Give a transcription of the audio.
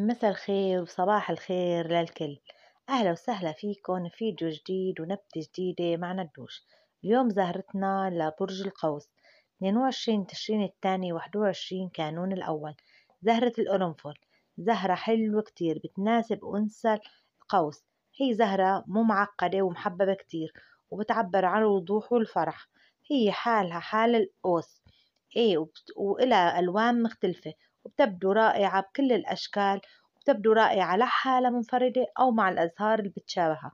مساء الخير وصباح الخير للكل أهلا وسهلا فيكم فيديو جديد ونبتة جديدة مع ندوش اليوم زهرتنا لبرج القوس 22 تشرين الثاني 21 كانون الأول زهرة القرنفل زهرة حلوة كتير بتناسب أنثى القوس هي زهرة مو معقدة ومحببة كتير وبتعبر عن الوضوح والفرح هي حالها حال القوس ايه وإلها ألوان مختلفة تبدو رائعة بكل الأشكال وتبدو رائعة لحالها منفردة أو مع الأزهار اللي بتشابهها